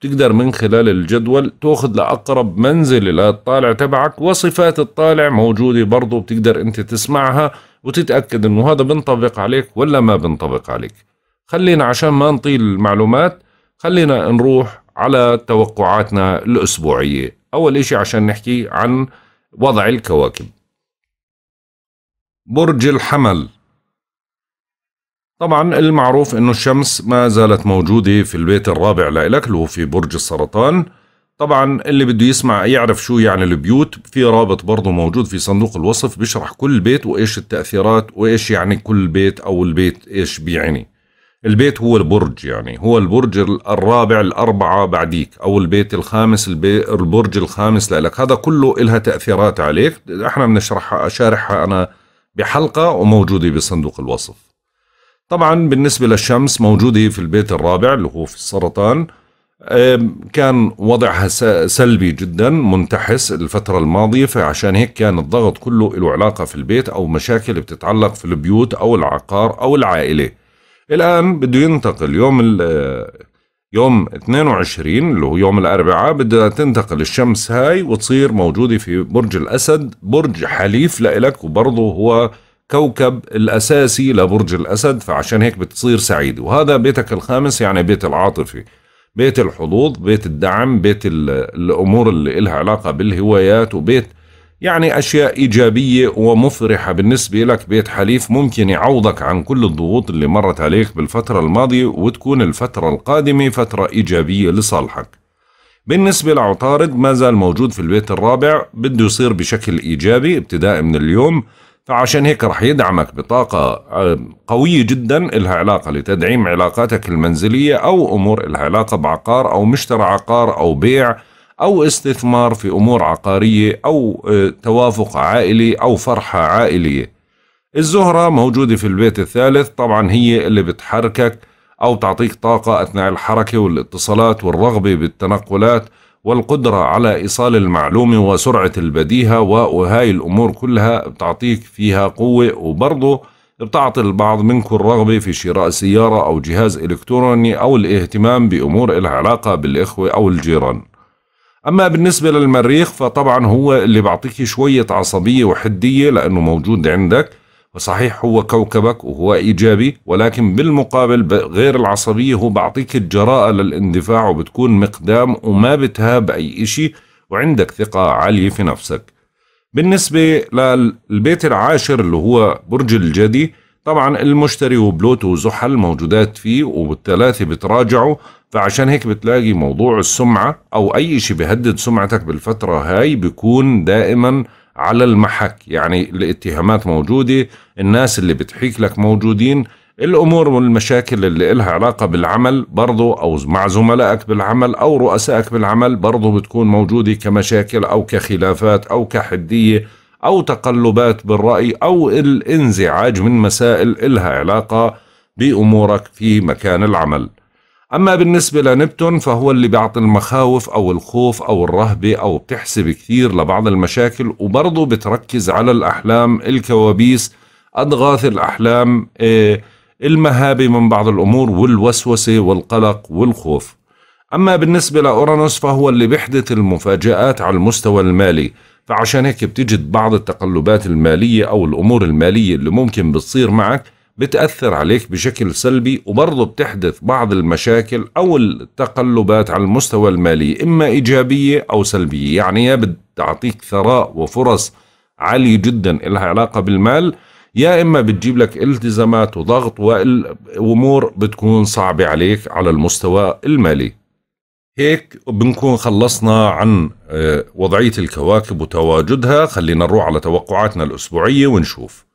تقدر من خلال الجدول تاخذ لأقرب منزل للطالع تبعك وصفات الطالع موجودة برضو بتقدر أنت تسمعها وتتأكد أنه هذا بنطبق عليك ولا ما بنطبق عليك خلينا عشان ما نطيل المعلومات خلينا نروح على توقعاتنا الأسبوعية أول إشي عشان نحكي عن وضع الكواكب برج الحمل طبعا المعروف انه الشمس ما زالت موجودة في البيت الرابع لإلك اللي هو في برج السرطان طبعا اللي بده يسمع يعرف شو يعني البيوت في رابط برضه موجود في صندوق الوصف بيشرح كل بيت وايش التأثيرات وايش يعني كل بيت او البيت ايش بيعني البيت هو البرج يعني هو البرج الرابع الأربعة بعديك أو البيت الخامس البي البرج الخامس لك هذا كله إلها تأثيرات عليك احنا بنشرحها أشارحها أنا بحلقة وموجودة بصندوق الوصف طبعا بالنسبة للشمس موجودة في البيت الرابع اللي هو في السرطان كان وضعها سلبي جدا منتحس الفترة الماضية فعشان هيك كان الضغط كله له علاقة في البيت أو مشاكل بتتعلق في البيوت أو العقار أو العائلة الآن بده ينتقل يوم يوم 22 اللي هو يوم الأربعاء بدها تنتقل الشمس هاي وتصير موجودة في برج الأسد برج حليف لإلك وبرضه هو كوكب الأساسي لبرج الأسد فعشان هيك بتصير سعيدة وهذا بيتك الخامس يعني بيت العاطفة بيت الحظوظ بيت الدعم بيت الأمور اللي إلها علاقة بالهوايات وبيت يعني أشياء إيجابية ومفرحة بالنسبة لك بيت حليف ممكن يعوضك عن كل الضغوط اللي مرت عليك بالفترة الماضية وتكون الفترة القادمة فترة إيجابية لصالحك بالنسبة لعطارد ما زال موجود في البيت الرابع بده يصير بشكل إيجابي ابتداء من اليوم فعشان هيك رح يدعمك بطاقة آه، قوية جدا لها علاقة لتدعيم علاقاتك المنزلية أو أمور لها علاقة بعقار أو مشترى عقار أو بيع أو استثمار في أمور عقارية أو آه، توافق عائلي أو فرحة عائلية الزهرة موجودة في البيت الثالث طبعا هي اللي بتحركك أو تعطيك طاقة أثناء الحركة والاتصالات والرغبة بالتنقلات والقدرة على إيصال المعلومة وسرعة البديهة وهاي الأمور كلها بتعطيك فيها قوة وبرضه بتعطي البعض منكم الرغبة في شراء سيارة أو جهاز إلكتروني أو الاهتمام بأمور العلاقة علاقة بالإخوة أو الجيران أما بالنسبة للمريخ فطبعا هو اللي بعطيك شوية عصبية وحدية لأنه موجود عندك فصحيح هو كوكبك وهو إيجابي ولكن بالمقابل غير العصبية هو بعطيك الجراءة للاندفاع وبتكون مقدام وما بتهاب أي إشي وعندك ثقة عالية في نفسك بالنسبة للبيت العاشر اللي هو برج الجدي طبعا المشتري وبلوتو وزحل موجودات فيه والثلاثة بتراجعوا فعشان هيك بتلاقي موضوع السمعة أو أي شيء بيهدد سمعتك بالفترة هاي بيكون دائما على المحك يعني الاتهامات موجودة الناس اللي بتحيك لك موجودين الأمور والمشاكل اللي إلها علاقة بالعمل برضو أو مع زملائك بالعمل أو رؤسائك بالعمل برضو بتكون موجودة كمشاكل أو كخلافات أو كحدية أو تقلبات بالرأي أو الانزعاج من مسائل إلها علاقة بأمورك في مكان العمل أما بالنسبة لنبتون فهو اللي بيعطي المخاوف أو الخوف أو الرهبة أو بتحسب كثير لبعض المشاكل وبرضه بتركز على الأحلام الكوابيس أضغاث الأحلام آه، المهابة من بعض الأمور والوسوسة والقلق والخوف أما بالنسبة لأورانوس فهو اللي بيحدث المفاجآت على المستوى المالي فعشان هيك بتجد بعض التقلبات المالية أو الأمور المالية اللي ممكن بتصير معك بتأثر عليك بشكل سلبي وبرضه بتحدث بعض المشاكل أو التقلبات على المستوى المالي إما إيجابية أو سلبية يعني يا بتعطيك ثراء وفرص عالية جدا إلها علاقة بالمال يا إما بتجيب لك التزامات وضغط وأمور بتكون صعبة عليك على المستوى المالي هيك بنكون خلصنا عن آه، وضعية الكواكب وتواجدها خلينا نروح على توقعاتنا الأسبوعية ونشوف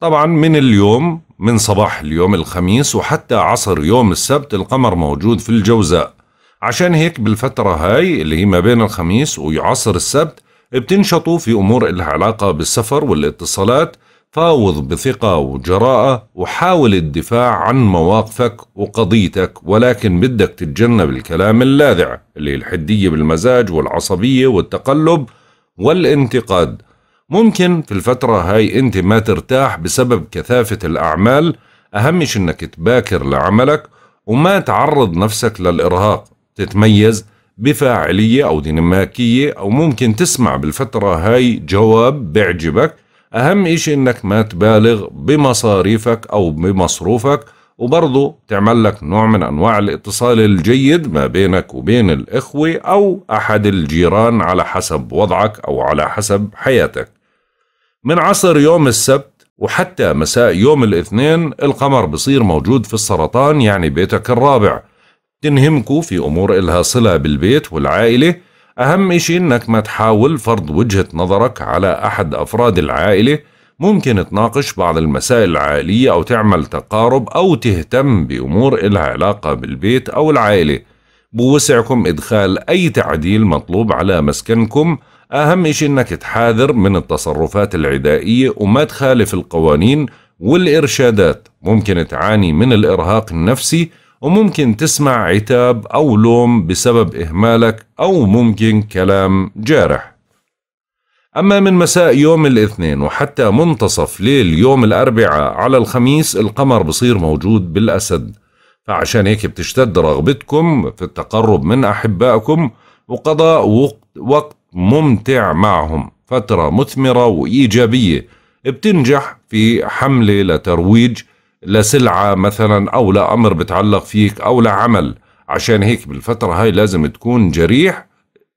طبعا من اليوم من صباح اليوم الخميس وحتى عصر يوم السبت القمر موجود في الجوزاء عشان هيك بالفترة هاي اللي هي ما بين الخميس وعصر السبت بتنشطوا في أمور إلها علاقة بالسفر والاتصالات فاوض بثقة وجراءة وحاول الدفاع عن مواقفك وقضيتك ولكن بدك تتجنب الكلام اللاذع اللي الحدية بالمزاج والعصبية والتقلب والانتقاد ممكن في الفترة هاي أنت ما ترتاح بسبب كثافة الأعمال أهم أنك تباكر لعملك وما تعرض نفسك للإرهاق تتميز بفاعلية أو ديناميكية أو ممكن تسمع بالفترة هاي جواب بيعجبك أهم إشي إنك ما تبالغ بمصاريفك أو بمصروفك وبرضه تعمل لك نوع من أنواع الاتصال الجيد ما بينك وبين الإخوة أو أحد الجيران على حسب وضعك أو على حسب حياتك من عصر يوم السبت وحتى مساء يوم الاثنين القمر بصير موجود في السرطان يعني بيتك الرابع تنهمكوا في أمور إلها صلة بالبيت والعائلة أهم إشي إنك ما تحاول فرض وجهة نظرك على أحد أفراد العائلة ممكن تناقش بعض المسائل العائلية أو تعمل تقارب أو تهتم بأمور إلها علاقة بالبيت أو العائلة بوسعكم إدخال أي تعديل مطلوب على مسكنكم أهم شيء إنك تحاذر من التصرفات العدائية وما تخالف القوانين والإرشادات ممكن تعاني من الإرهاق النفسي وممكن تسمع عتاب أو لوم بسبب إهمالك أو ممكن كلام جارح أما من مساء يوم الاثنين وحتى منتصف ليل يوم الأربعاء على الخميس القمر بصير موجود بالأسد فعشان هيك بتشتد رغبتكم في التقرب من أحبائكم وقضاء وقت ممتع معهم فترة مثمرة وإيجابية بتنجح في حملة لترويج لسلعة مثلا أو لأمر بتعلق فيك أو لعمل عشان هيك بالفترة هاي لازم تكون جريح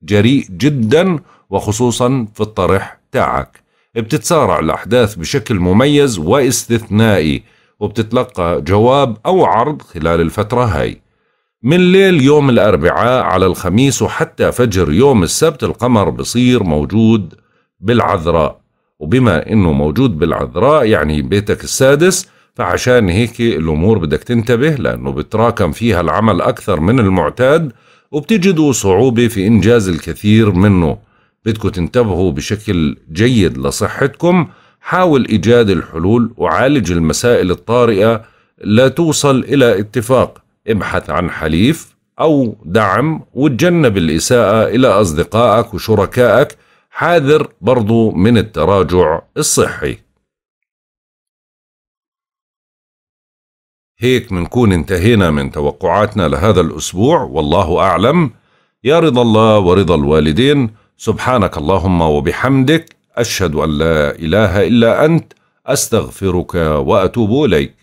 جريء جدا وخصوصا في الطرح تاعك بتتسارع الأحداث بشكل مميز واستثنائي وبتتلقى جواب أو عرض خلال الفترة هاي من ليل يوم الأربعاء على الخميس وحتى فجر يوم السبت القمر بصير موجود بالعذراء وبما انه موجود بالعذراء يعني بيتك السادس فعشان هيك الامور بدك تنتبه لانه بتراكم فيها العمل اكثر من المعتاد وبتجدوا صعوبة في انجاز الكثير منه بدكم تنتبهوا بشكل جيد لصحتكم حاول ايجاد الحلول وعالج المسائل الطارئة لا توصل الى اتفاق ابحث عن حليف أو دعم وتجنب الإساءة إلى أصدقائك وشركائك حاذر برضو من التراجع الصحي هيك منكون انتهينا من توقعاتنا لهذا الأسبوع والله أعلم يا رضا الله ورضا الوالدين سبحانك اللهم وبحمدك أشهد أن لا إله إلا أنت أستغفرك وأتوب إليك